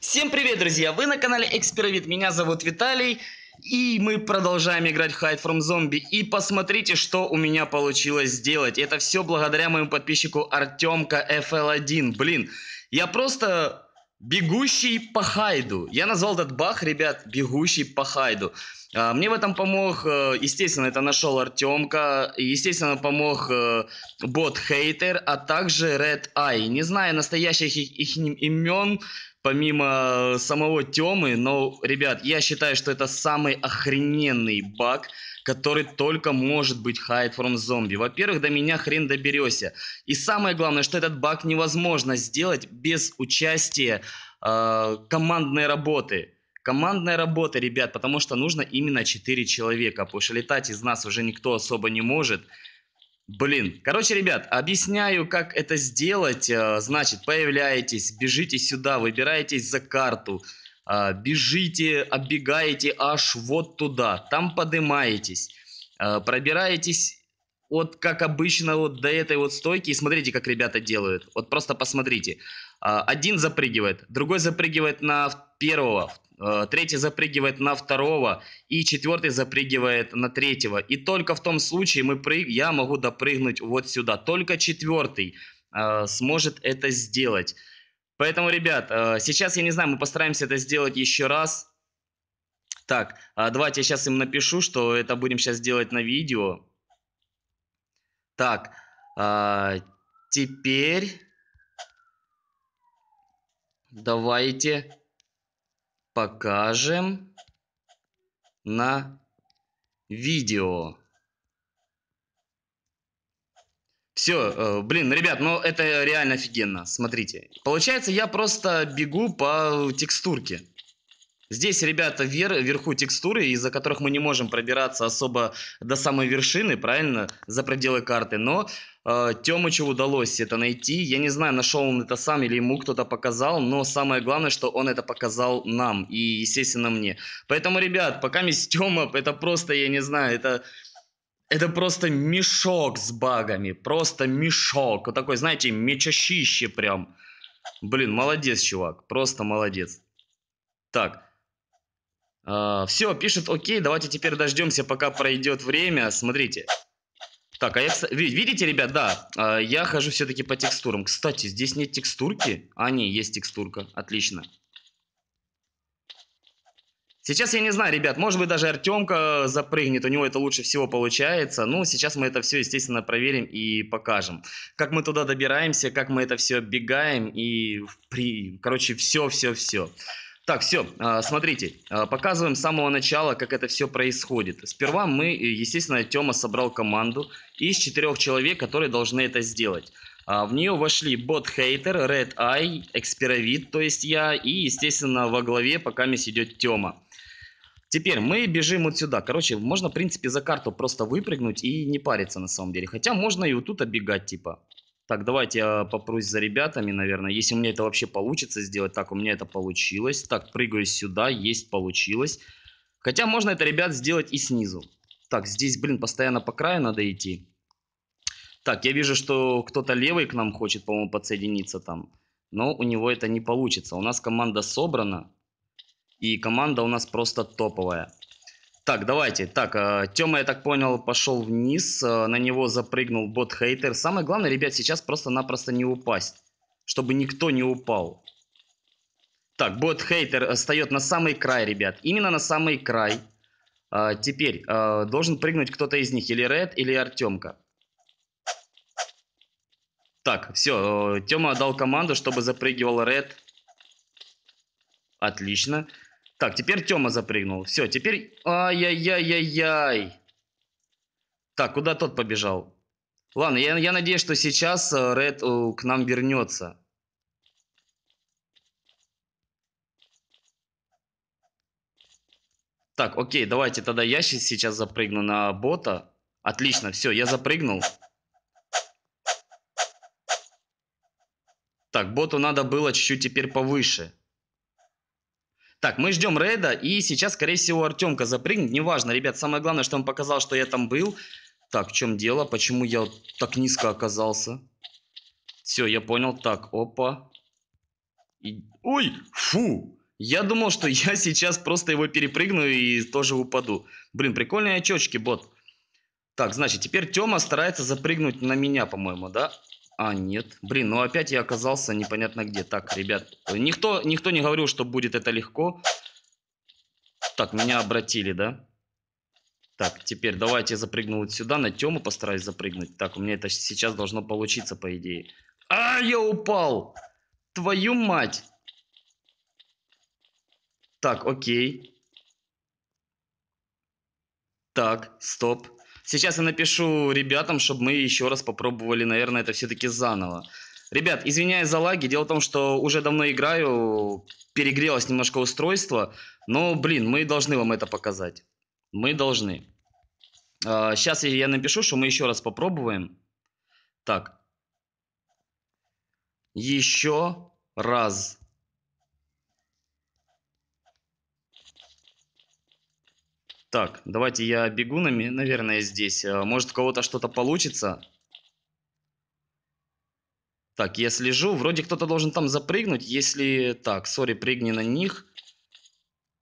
Всем привет, друзья! Вы на канале Экспировид, меня зовут Виталий, и мы продолжаем играть в Hide from Zombie. И посмотрите, что у меня получилось сделать. Это все благодаря моему подписчику Артемка FL1. Блин, я просто бегущий по хайду. Я назвал этот бах, ребят, бегущий по хайду. А, мне в этом помог, э, естественно, это нашел Артемка, естественно, помог э, бот Хейтер, а также Red Eye. Не знаю настоящих их, их имен, помимо самого Темы, но, ребят, я считаю, что это самый охрененный баг, который только может быть Hide from Zombie. Во-первых, до меня хрен доберешься. И самое главное, что этот баг невозможно сделать без участия э, командной работы. Командная работа, ребят, потому что нужно именно 4 человека, потому что летать из нас уже никто особо не может. Блин, короче, ребят, объясняю, как это сделать. Э, значит, появляетесь, бежите сюда, выбираетесь за карту, э, бежите, оббегаете аж вот туда, там поднимаетесь, э, пробираетесь вот как обычно вот до этой вот стойки. И смотрите, как ребята делают. Вот просто посмотрите. Один запрыгивает, другой запрыгивает на первого, Э, третий запрыгивает на второго, и четвертый запрыгивает на третьего. И только в том случае мы прыг... я могу допрыгнуть вот сюда. Только четвертый э, сможет это сделать. Поэтому, ребят, э, сейчас, я не знаю, мы постараемся это сделать еще раз. Так, э, давайте я сейчас им напишу, что это будем сейчас делать на видео. Так, э, теперь давайте покажем на видео. Все, э, блин, ребят, ну это реально офигенно, смотрите. Получается, я просто бегу по текстурке. Здесь, ребята, вер, вверху текстуры, из-за которых мы не можем пробираться особо до самой вершины, правильно, за пределы карты. Но Э, Темычу удалось это найти. Я не знаю, нашел он это сам или ему кто-то показал, но самое главное, что он это показал нам и, естественно, мне. Поэтому, ребят, пока мисс Тема, это просто, я не знаю, это... Это просто мешок с багами, просто мешок. Вот такой, знаете, мечащище прям. Блин, молодец, чувак, просто молодец. Так, Uh, э, все, пишет, окей, давайте теперь дождемся, пока пройдет время. Смотрите, так, а я, видите, ребят, да, а, я хожу все-таки по текстурам. Кстати, здесь нет текстурки. А, не, есть текстурка. Отлично. Сейчас я не знаю, ребят, может быть даже Артемка запрыгнет, у него это лучше всего получается. Ну, сейчас мы это все, естественно, проверим и покажем. Как мы туда добираемся, как мы это все оббегаем и, при... короче, все-все-все. Так, все, а, смотрите, а, показываем с самого начала, как это все происходит. Сперва мы, э, естественно, Тёма собрал команду из четырех человек, которые должны это сделать. А, в нее вошли бот-хейтер, Red Eye, Экспировид, то есть я, и, естественно, во главе пока мисс идет Тёма. Теперь мы бежим вот сюда. Короче, можно, в принципе, за карту просто выпрыгнуть и не париться на самом деле. Хотя можно и вот тут оббегать, типа. Так, давайте я попрусь за ребятами, наверное. Если у меня это вообще получится сделать. Так, у меня это получилось. Так, прыгаю сюда. Есть, получилось. Хотя можно это, ребят, сделать и снизу. Так, здесь, блин, постоянно по краю надо идти. Так, я вижу, что кто-то левый к нам хочет, по-моему, подсоединиться там. Но у него это не получится. У нас команда собрана. И команда у нас просто топовая. Так, давайте. Так, э, Тёма, я так понял, пошел вниз, э, на него запрыгнул бот-хейтер. Самое главное, ребят, сейчас просто-напросто не упасть, чтобы никто не упал. Так, бот-хейтер встает на самый край, ребят, именно на самый край. Э, теперь должен прыгнуть кто-то из них, или Ред, или Артемка. Так, все, Тёма дал команду, чтобы запрыгивал Ред. Отлично. Так, теперь Тёма запрыгнул. Все, теперь... Ай-яй-яй-яй-яй. Так, куда тот побежал? Ладно, я, я надеюсь, что сейчас э, Ред uh, к нам вернется. Так, окей, давайте тогда я сейчас запрыгну на бота. Отлично, все, я запрыгнул. Так, боту надо было чуть-чуть теперь повыше. Так, мы ждем рейда, и сейчас, скорее всего, Артемка запрыгнет. Неважно, ребят, самое главное, что он показал, что я там был. Так, в чем дело? Почему я так низко оказался? Все, я понял. Так, опа. И... Ой, фу! Я думал, что я сейчас просто его перепрыгну и тоже упаду. Блин, прикольные очечки, бот. Так, значит, теперь Тёма старается запрыгнуть на меня, по-моему, да? А, нет. Блин, ну опять я оказался непонятно где. Так, ребят, никто, никто не говорил, что будет это легко. Так, меня обратили, да? Так, теперь давайте я запрыгну вот сюда, на Тему постараюсь запрыгнуть. Так, у меня это сейчас должно получиться, по идее. А, я упал! Твою мать! Так, окей. Так, стоп. Сейчас я напишу ребятам, чтобы мы еще раз попробовали, наверное, это все-таки заново. Ребят, извиняюсь за лаги. Дело в том, что уже давно играю, перегрелось немножко устройство. Но, блин, мы должны вам это показать. Мы должны. Сейчас а, я напишу, что мы еще раз попробуем. Так. Еще раз Так, давайте я бегунами, наверное, здесь. Э, может, у кого-то что-то получится. Так, я слежу. Вроде кто-то должен там запрыгнуть. Если... Так, сори, прыгни на них.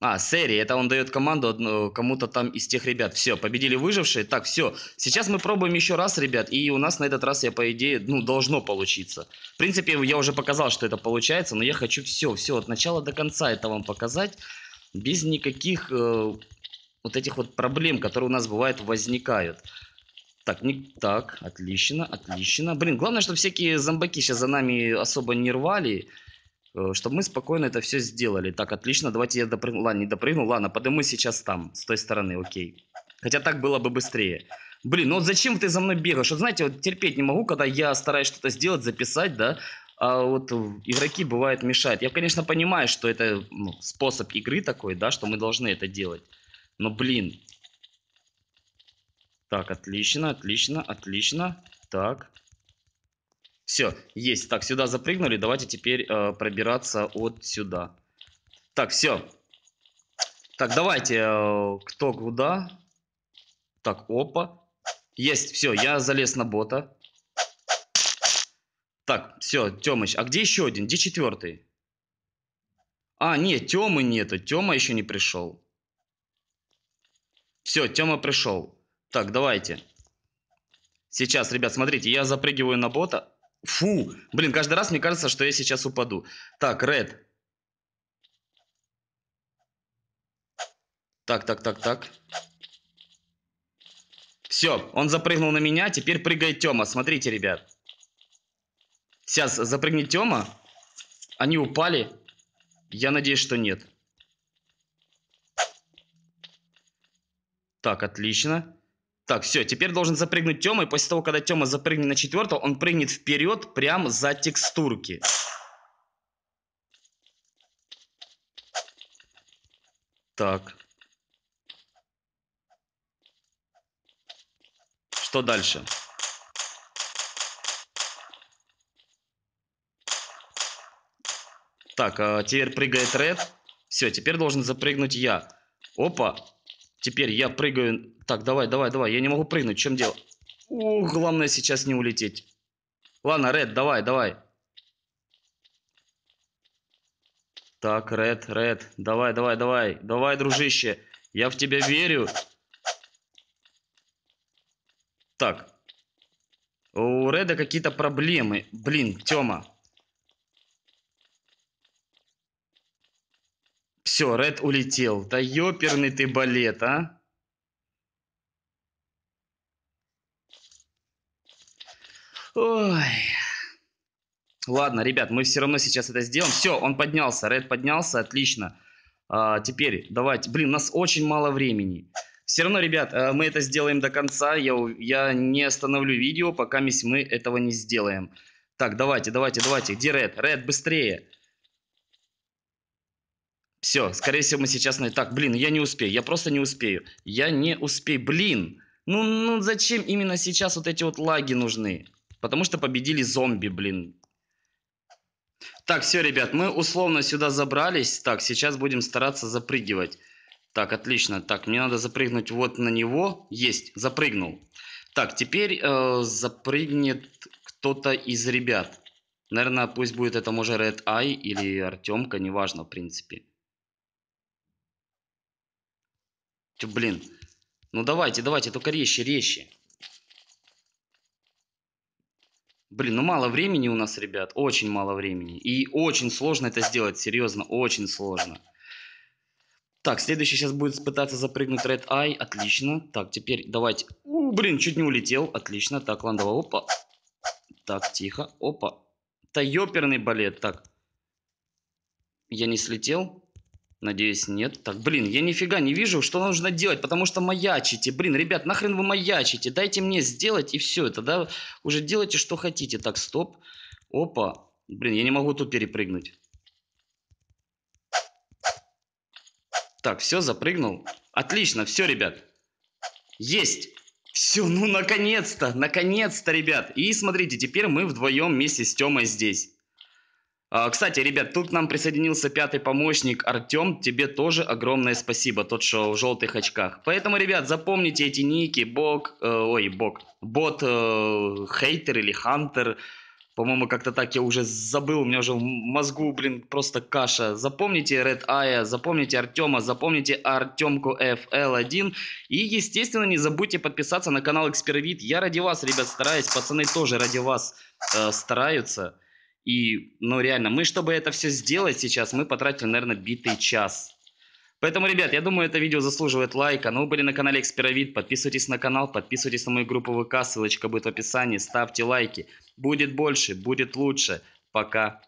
А, Сэри, это он дает команду кому-то там из тех ребят. Все, победили выжившие. Так, все. Сейчас мы пробуем еще раз, ребят. И у нас на этот раз, я по идее, ну, должно получиться. В принципе, я уже показал, что это получается. Но я хочу все, все от начала до конца это вам показать. Без никаких э, вот этих вот проблем, которые у нас бывают, возникают. Так, не так, отлично, отлично. Блин, главное, чтобы всякие зомбаки сейчас за нами особо не рвали, э, чтобы мы спокойно это все сделали. Так, отлично, давайте я допрыгну. Ладно, не допрыгнул, ладно, подыму сейчас там, с той стороны, окей. Хотя так было бы быстрее. Блин, ну вот зачем ты за мной бегаешь? Вот знаете, вот терпеть не могу, когда я стараюсь что-то сделать, записать, да, а вот игроки бывает мешают. Я, конечно, понимаю, что это ну, способ игры такой, да, что мы должны это делать. Но, ну, блин. Так, отлично, отлично, отлично. Так. Все, есть. Так, сюда запрыгнули. Давайте теперь э, пробираться от сюда. Так, все. Так, давайте. Э, кто куда? Так, опа. Есть, все, я залез на бота. Так, все, Тёмыч. А где еще один? Где четвертый? А, нет, Тёмы нету. Тёма еще не пришел. Все, Тема пришел. Так, давайте. Сейчас, ребят, смотрите, я запрыгиваю на бота. Фу, блин, каждый раз мне кажется, что я сейчас упаду. Так, Ред. Так, так, так, так. Все, он запрыгнул на меня, теперь прыгает Тема. Смотрите, ребят. Сейчас запрыгнет Тема. Они упали. Я надеюсь, что нет. Так, отлично. Так, все, теперь должен запрыгнуть Тёма, и после того, когда Тёма запрыгнет на четвертого, он прыгнет вперед прямо за текстурки. Так. Что дальше? Так, а теперь прыгает Ред. Все, теперь должен запрыгнуть я. Опа, Теперь я прыгаю. Так, давай, давай, давай. Я не могу прыгнуть. В чем дело? Ух, главное сейчас не улететь. Ладно, Ред, давай, давай. Так, Ред, Ред, давай, давай, давай. Давай, дружище. Я в тебя верю. Так. У Реда какие-то проблемы. Блин, Тёма. Все, Ред улетел. Да ёперный ты балет, а? Ой. Ладно, ребят, мы все равно сейчас это сделаем. Все, он поднялся, Ред поднялся, отлично. А, теперь давайте. Блин, у нас очень мало времени. Все равно, ребят, э, мы это сделаем до конца. Я, я не остановлю видео, пока мы этого не сделаем. Так, давайте, давайте, давайте. Где Ред? Ред, быстрее. Все, скорее всего, мы сейчас на... Так, блин, я не успею, я просто не успею. Я не успею, блин. Ну, ну зачем именно сейчас вот эти вот лаги нужны? Потому что победили зомби, блин. Так, все, ребят, мы условно сюда забрались. Так, сейчас будем стараться запрыгивать. Так, отлично. Так, мне надо запрыгнуть вот на него. Есть, запрыгнул. Так, теперь э, запрыгнет кто-то из ребят. Наверное, пусть будет это, может, Red Eye или Артемка, неважно, в принципе. Че, блин. Ну давайте, давайте, только резче, резче. Блин, ну мало времени у нас, ребят. Очень мало времени. И очень сложно это сделать, серьезно, очень сложно. Так, следующий сейчас будет пытаться запрыгнуть Red Eye. Отлично. Так, теперь давайте... У, блин, чуть не улетел. Отлично. Так, ладно, Опа. Так, тихо. Опа. Та ёперный балет. Так. Я не слетел. Надеюсь, нет. Так, блин, я нифига не вижу, что нужно делать, потому что маячите. Блин, ребят, нахрен вы маячите? Дайте мне сделать и все. Тогда уже делайте, что хотите. Так, стоп. Опа. Блин, я не могу тут перепрыгнуть. Так, все, запрыгнул. Отлично, все, ребят. Есть. Все, ну наконец-то, наконец-то, ребят. И смотрите, теперь мы вдвоем вместе с Тёмой здесь. А, кстати, ребят, тут к нам присоединился пятый помощник Артем. Тебе тоже огромное спасибо, тот, что в желтых очках. Поэтому, ребят, запомните эти ники. Бог, э, ой, Бог, бот, э, хейтер или хантер. По-моему, как-то так я уже забыл, у меня уже в мозгу, блин, просто каша. Запомните Red Eye, запомните Артема, запомните Артемку FL1. И, естественно, не забудьте подписаться на канал Экспировид. Я ради вас, ребят, стараюсь, пацаны тоже ради вас э, стараются. И, ну, реально, мы, чтобы это все сделать сейчас, мы потратили, наверное, битый час. Поэтому, ребят, я думаю, это видео заслуживает лайка. Ну, вы были на канале Экспировид. Подписывайтесь на канал, подписывайтесь на мою группу ВК. Ссылочка будет в описании. Ставьте лайки. Будет больше, будет лучше. Пока.